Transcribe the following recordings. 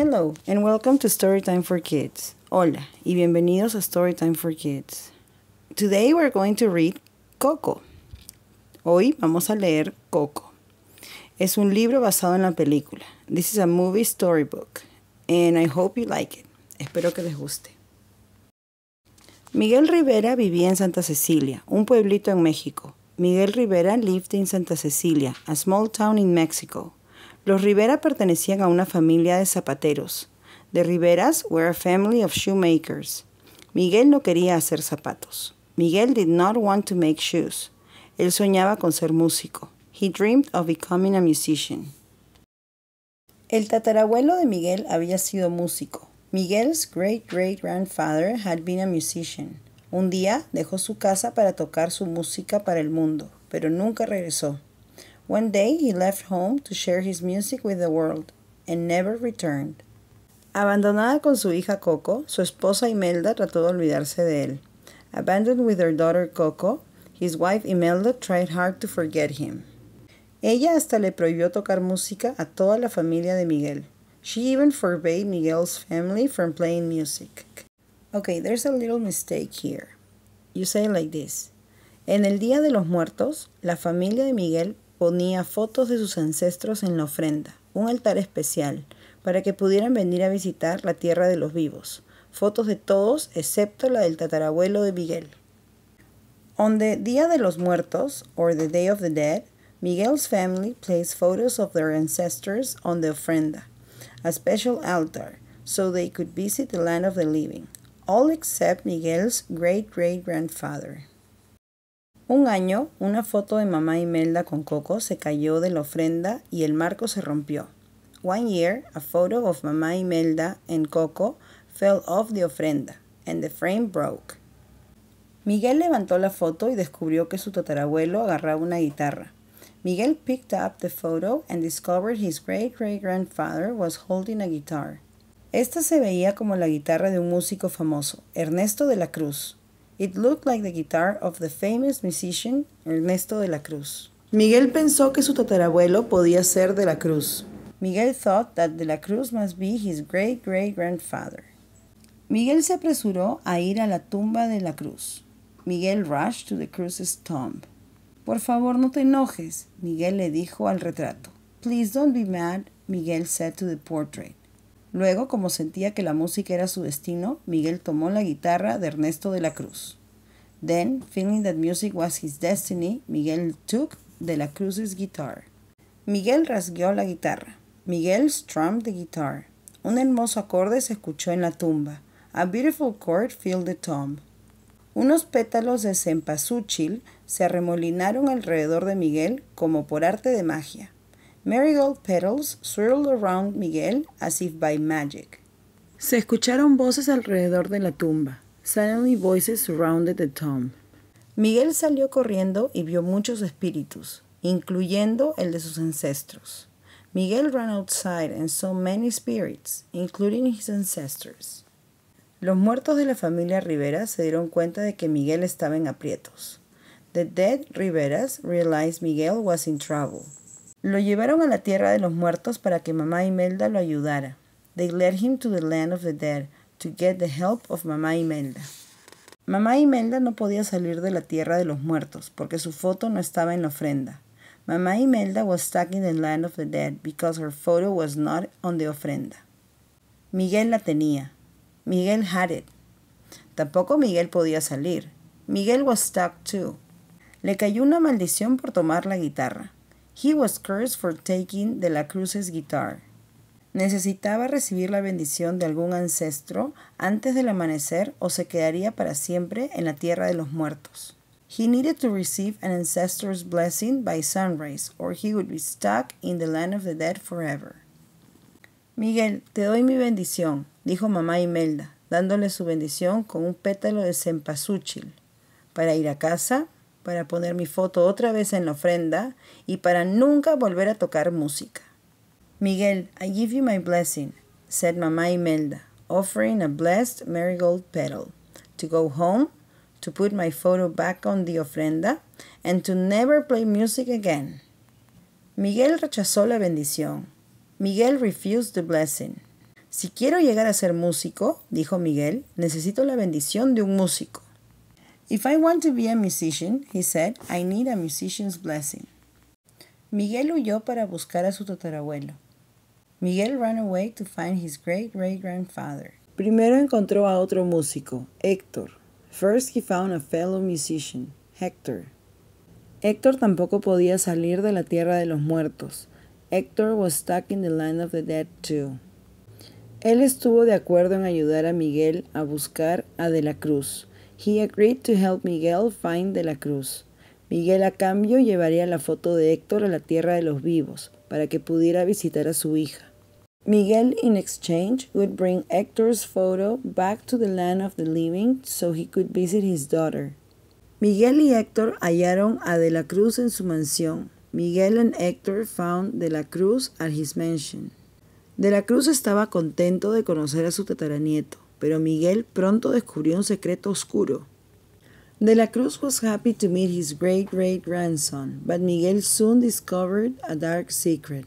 Hello and welcome to Storytime for Kids. Hola y bienvenidos a Storytime for Kids. Today we're going to read Coco. Hoy vamos a leer Coco. Es un libro basado en la película. This is a movie storybook and I hope you like it. Espero que les guste. Miguel Rivera vivía en Santa Cecilia, un pueblito en México. Miguel Rivera lived in Santa Cecilia, a small town in Mexico. Los Rivera pertenecían a una familia de zapateros. The Riveras were a family of shoemakers. Miguel no quería hacer zapatos. Miguel did not want to make shoes. Él soñaba con ser músico. He dreamed of becoming a musician. El tatarabuelo de Miguel había sido músico. Miguel's great-great-grandfather had been a musician. Un día dejó su casa para tocar su música para el mundo, pero nunca regresó. One day he left home to share his music with the world and never returned. Abandonada con su hija Coco, su esposa Imelda trató de olvidarse de él. Abandoned with her daughter Coco, his wife Imelda tried hard to forget him. Ella hasta le prohibió tocar música a toda la familia de Miguel. She even forbade Miguel's family from playing music. Okay, there's a little mistake here. You say it like this. En el Día de los Muertos, la familia de Miguel ponía fotos de sus ancestros en la ofrenda, un altar especial, para que pudieran venir a visitar la tierra de los vivos, fotos de todos excepto la del tatarabuelo de Miguel. On the Día de los Muertos, or the Day of the Dead, Miguel's family placed photos of their ancestors on the ofrenda, a special altar, so they could visit the land of the living, all except Miguel's great great grandfather. Un año, una foto de mamá Imelda con Coco se cayó de la ofrenda y el marco se rompió. One year, a photo of Mamá Imelda and Coco fell off the ofrenda, and the frame broke. Miguel levantó la foto y descubrió que su tatarabuelo agarraba una guitarra. Miguel picked up the photo and discovered his great great grandfather was holding a guitar. Esta se veía como la guitarra de un músico famoso, Ernesto de la Cruz, It looked like the guitar of the famous musician Ernesto de la Cruz. Miguel pensó que su tatarabuelo podía ser de la Cruz. Miguel thought that de la Cruz must be his great great grandfather. Miguel se apresuró a ir a la tumba de la Cruz. Miguel rushed to the Cruz's tomb. Por favor, no te enojes, Miguel le dijo al retrato. Please don't be mad, Miguel said to the portrait. Luego, como sentía que la música era su destino, Miguel tomó la guitarra de Ernesto de la Cruz. Then, feeling that music was his destiny, Miguel took de la Cruz's guitar. Miguel rasgueó la guitarra. Miguel strummed the guitar. Un hermoso acorde se escuchó en la tumba. A beautiful chord filled the tomb. Unos pétalos de cempasúchil se arremolinaron alrededor de Miguel como por arte de magia. Marigold petals swirled around Miguel as if by magic. Se escucharon voces alrededor de la tumba. Suddenly voices surrounded the tomb. Miguel salió corriendo y vio muchos espíritus, incluyendo el de sus ancestros. Miguel ran outside and saw many spirits, including his ancestors. Los muertos de la familia Rivera se dieron cuenta de que Miguel estaba en aprietos. The dead Riveras realized Miguel was in trouble. Lo llevaron a la tierra de los muertos para que mamá Imelda lo ayudara. They led him to the land of the dead to get the help of mamá Imelda. Mamá Imelda no podía salir de la tierra de los muertos porque su foto no estaba en la ofrenda. Mamá Imelda was stuck in the land of the dead because her photo was not on the ofrenda. Miguel la tenía. Miguel had it. Tampoco Miguel podía salir. Miguel was stuck too. Le cayó una maldición por tomar la guitarra. He was cursed for taking de la Cruz's guitar. Necesitaba recibir la bendición de algún ancestro antes del amanecer o se quedaría para siempre en la tierra de los muertos. He needed to receive an ancestor's blessing by sunrise, or he would be stuck in the land of the dead forever. Miguel, te doy mi bendición, dijo mamá Imelda, dándole su bendición con un pétalo de cempasúchil. Para ir a casa, para poner mi foto otra vez en la ofrenda y para nunca volver a tocar música. Miguel, I give you my blessing, said Mamá Imelda, offering a blessed marigold petal, to go home, to put my photo back on the ofrenda, and to never play music again. Miguel rechazó la bendición. Miguel refused the blessing. Si quiero llegar a ser músico, dijo Miguel, necesito la bendición de un músico. If I want to be a musician, he said, I need a musician's blessing. Miguel huyó para buscar a su tatarabuelo. Miguel ran away to find his great great grandfather. Primero encontró a otro músico, Héctor. First he found a fellow musician, Hector. Héctor tampoco podía salir de la tierra de los muertos. Héctor was stuck in the land of the dead too. Él estuvo de acuerdo en ayudar a Miguel a buscar a De la Cruz, He agreed to help Miguel find De la Cruz. Miguel a cambio llevaría la foto de Héctor a la tierra de los vivos para que pudiera visitar a su hija. Miguel in exchange would bring Héctor's photo back to the land of the living so he could visit his daughter. Miguel y Héctor hallaron a De la Cruz en su mansión. Miguel and Héctor found De la Cruz at his mansion. De la Cruz estaba contento de conocer a su tataranieto pero Miguel pronto descubrió un secreto oscuro. De la Cruz was happy to meet his great great grandson, but Miguel soon discovered a dark secret.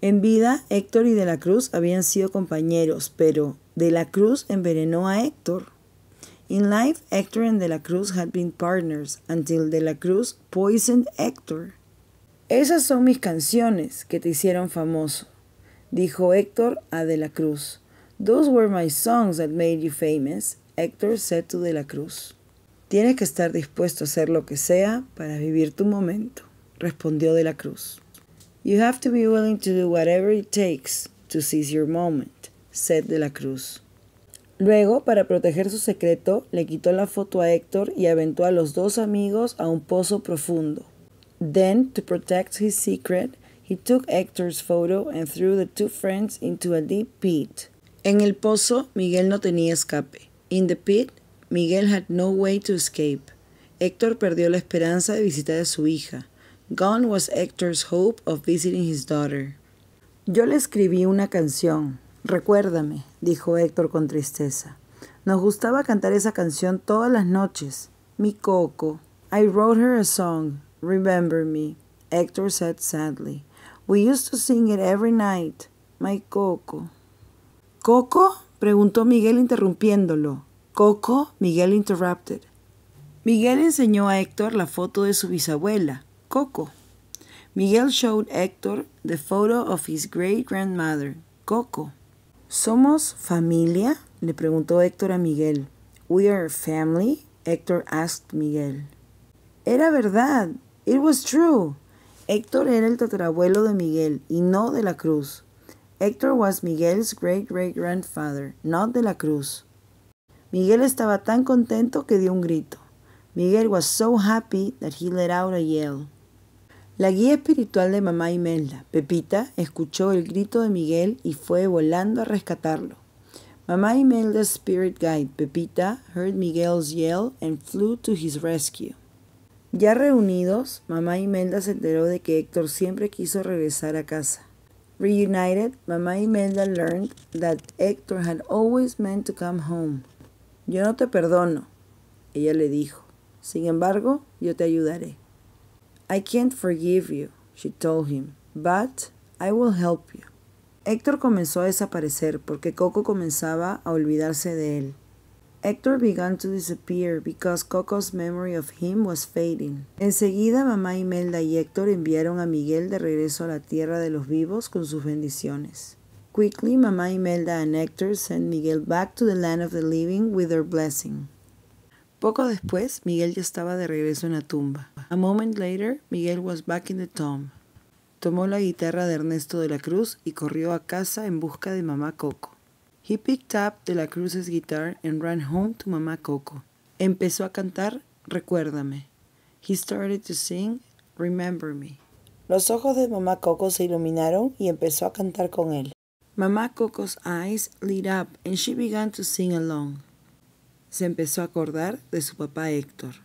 En vida, Héctor y De la Cruz habían sido compañeros, pero De la Cruz envenenó a Héctor. In life, Hector and De la Cruz had been partners until De la Cruz poisoned Hector. Esas son mis canciones que te hicieron famoso, dijo Héctor a De la Cruz. Those were my songs that made you famous, Hector said to De la Cruz. Tienes que estar dispuesto a hacer lo que sea para vivir tu momento, respondió De la Cruz. You have to be willing to do whatever it takes to seize your moment, said De la Cruz. Luego, para proteger su secreto, le quitó la foto a Héctor y aventó a los dos amigos a un pozo profundo. Then, to protect his secret, he took Hector's photo and threw the two friends into a deep pit. En el pozo, Miguel no tenía escape. In the pit, Miguel had no way to escape. Héctor perdió la esperanza de visitar a su hija. Gone was Hector's hope of visiting his daughter. Yo le escribí una canción. Recuérdame, dijo Héctor con tristeza. Nos gustaba cantar esa canción todas las noches. Mi coco. I wrote her a song. Remember me, Hector said sadly. We used to sing it every night. My coco. ¿Coco? preguntó Miguel interrumpiéndolo. ¿Coco? Miguel interrupted. Miguel enseñó a Héctor la foto de su bisabuela, Coco. Miguel showed Héctor the photo of his great grandmother, Coco. ¿Somos familia? le preguntó Héctor a Miguel. We are family? Héctor asked Miguel. Era verdad. It was true. Héctor era el tatarabuelo de Miguel y no de la Cruz. Héctor was Miguel's great great grandfather, not de la Cruz. Miguel estaba tan contento que dio un grito. Miguel was so happy that he let out a yell. La guía espiritual de mamá Imelda, Pepita, escuchó el grito de Miguel y fue volando a rescatarlo. Mamá Imelda's spirit guide, Pepita, heard Miguel's yell and flew to his rescue. Ya reunidos, mamá Imelda se enteró de que Héctor siempre quiso regresar a casa. Reunited, y Menda learned that Hector had always meant to come home. Yo no te perdono, ella le dijo. Sin embargo, yo te ayudaré. I can't forgive you, she told him, but I will help you. Héctor comenzó a desaparecer porque Coco comenzaba a olvidarse de él. Hector began to disappear because Coco's memory of him was fading. Enseguida mamá Imelda y Héctor enviaron a Miguel de regreso a la tierra de los vivos con sus bendiciones. Quickly, Mamá Imelda and Hector sent Miguel back to the land of the living with their blessing. Poco después, Miguel ya estaba de regreso en la tumba. A moment later, Miguel was back in the tomb. Tomó la guitarra de Ernesto de la Cruz y corrió a casa en busca de mamá Coco. He picked up De La Cruz's guitar and ran home to Mama Coco. Empezó a cantar Recuérdame. He started to sing Remember Me. Los ojos de Mamá Coco se iluminaron y empezó a cantar con él. Mamá Coco's eyes lit up and she began to sing along. Se empezó a acordar de su papá Héctor.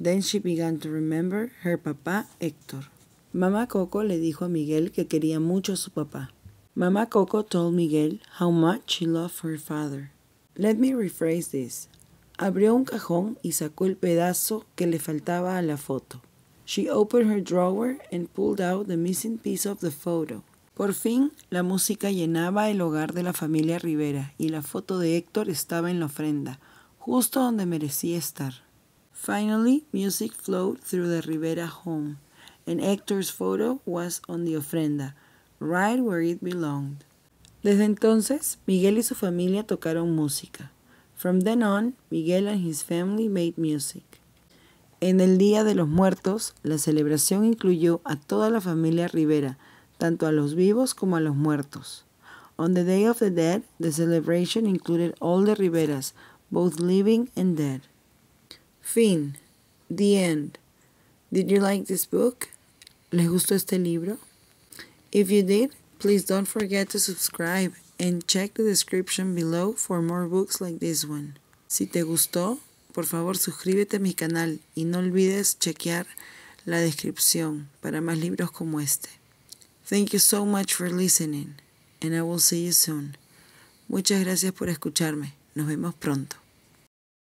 Then she began to remember her papá Héctor. Mama Coco le dijo a Miguel que quería mucho a su papá. Mama Coco told Miguel how much she loved her father. Let me rephrase this. Abrió un cajón y sacó el pedazo que le faltaba a la foto. She opened her drawer and pulled out the missing piece of the photo. Por fin, la música llenaba el hogar de la familia Rivera y la foto de Héctor estaba en la ofrenda, justo donde merecía estar. Finally, music flowed through the Rivera home, and Héctor's photo was on the ofrenda. Right Where It Belonged. Desde entonces, Miguel y su familia tocaron música. From then on, Miguel and his family made music. En el Día de los Muertos, la celebración incluyó a toda la familia Rivera, tanto a los vivos como a los muertos. On the Day of the Dead, the celebration included all the Riveras, both living and dead. Fin. The end. Did you like this book? ¿Les gustó este libro? If you did, please don't forget to subscribe and check the description below for more books like this one. Si te gustó, por favor suscríbete a mi canal y no olvides chequear la descripción para más libros como este. Thank you so much for listening and I will see you soon. Muchas gracias por escucharme. Nos vemos pronto.